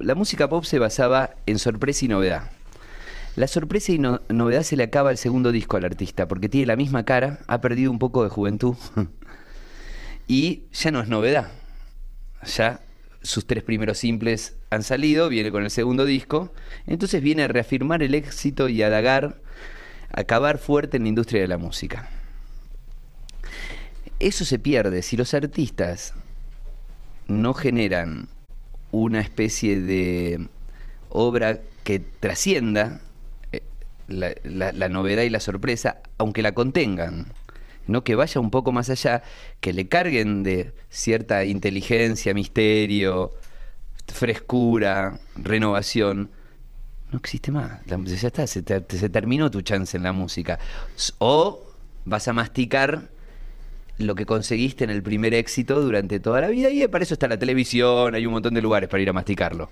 La música pop se basaba en sorpresa y novedad. La sorpresa y novedad se le acaba al segundo disco al artista, porque tiene la misma cara, ha perdido un poco de juventud y ya no es novedad. Ya sus tres primeros simples han salido, viene con el segundo disco, entonces viene a reafirmar el éxito y a halagar, a acabar fuerte en la industria de la música. Eso se pierde si los artistas no generan una especie de obra que trascienda eh, la, novedad y la sorpresa, aunque la contengan. No que vaya un poco más allá, que le carguen de cierta inteligencia, misterio, frescura, renovación. No existe más. ya está, se, se terminó tu chance en la música. O vas a masticar lo que conseguiste en el primer éxito durante toda la vida y para eso está la televisión, hay un montón de lugares para ir a masticarlo.